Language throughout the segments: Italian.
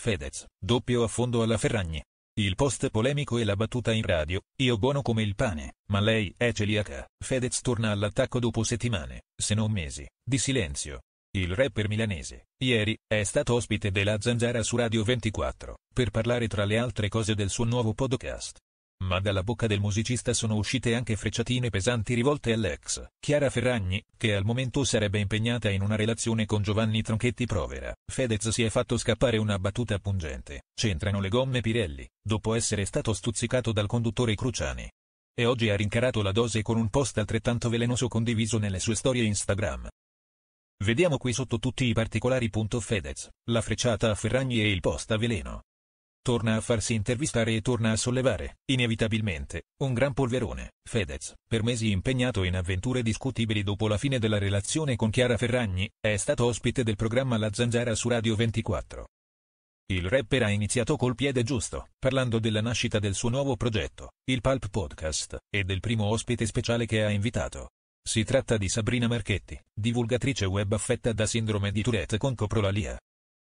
Fedez, doppio affondo alla Ferragni. Il post polemico e la battuta in radio, io buono come il pane, ma lei è celiaca. Fedez torna all'attacco dopo settimane, se non mesi, di silenzio. Il rapper milanese, ieri, è stato ospite della Zanzara su Radio 24, per parlare tra le altre cose del suo nuovo podcast ma dalla bocca del musicista sono uscite anche frecciatine pesanti rivolte all'ex Chiara Ferragni, che al momento sarebbe impegnata in una relazione con Giovanni Tronchetti Provera. Fedez si è fatto scappare una battuta pungente, c'entrano le gomme Pirelli, dopo essere stato stuzzicato dal conduttore Cruciani. E oggi ha rincarato la dose con un post altrettanto velenoso condiviso nelle sue storie Instagram. Vediamo qui sotto tutti i particolari. Fedez, la frecciata a Ferragni e il post a veleno torna a farsi intervistare e torna a sollevare, inevitabilmente, un gran polverone. Fedez, per mesi impegnato in avventure discutibili dopo la fine della relazione con Chiara Ferragni, è stato ospite del programma La Zanzara su Radio 24. Il rapper ha iniziato col piede giusto, parlando della nascita del suo nuovo progetto, il Pulp Podcast, e del primo ospite speciale che ha invitato, si tratta di Sabrina Marchetti, divulgatrice web affetta da sindrome di Tourette con coprolalia,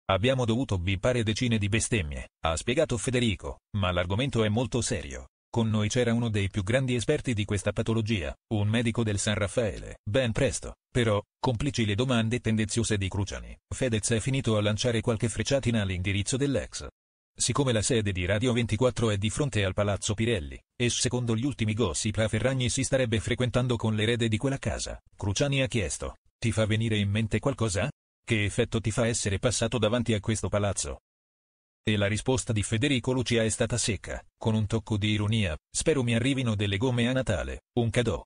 Abbiamo dovuto bipare decine di bestemmie, ha spiegato Federico, ma l'argomento è molto serio. Con noi c'era uno dei più grandi esperti di questa patologia, un medico del San Raffaele. Ben presto, però, complici le domande tendenziose di Cruciani, Fedez è finito a lanciare qualche frecciatina all'indirizzo dell'ex. Siccome la sede di Radio 24 è di fronte al Palazzo Pirelli, e secondo gli ultimi gossip a Ferragni si starebbe frequentando con l'erede di quella casa, Cruciani ha chiesto, ti fa venire in mente qualcosa? Che effetto ti fa essere passato davanti a questo palazzo? E la risposta di Federico Lucia è stata secca, con un tocco di ironia, spero mi arrivino delle gomme a Natale, un cadeau.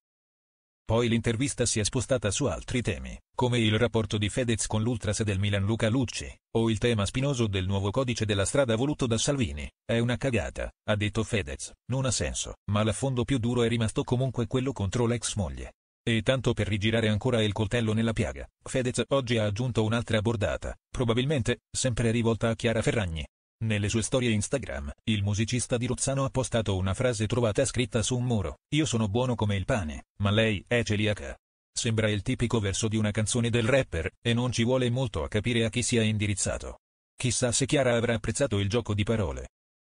Poi l'intervista si è spostata su altri temi, come il rapporto di Fedez con l'ultras del Milan Luca Lucci, o il tema spinoso del nuovo codice della strada voluto da Salvini. È una cagata, ha detto Fedez, non ha senso, ma l'affondo più duro è rimasto comunque quello contro l'ex moglie. E tanto per rigirare ancora il coltello nella piaga, Fedez oggi ha aggiunto un'altra bordata, probabilmente, sempre rivolta a Chiara Ferragni. Nelle sue storie Instagram, il musicista di Ruzzano ha postato una frase trovata scritta su un muro, Io sono buono come il pane, ma lei è celiaca. Sembra il tipico verso di una canzone del rapper, e non ci vuole molto a capire a chi sia indirizzato. Chissà se Chiara avrà apprezzato il gioco di parole.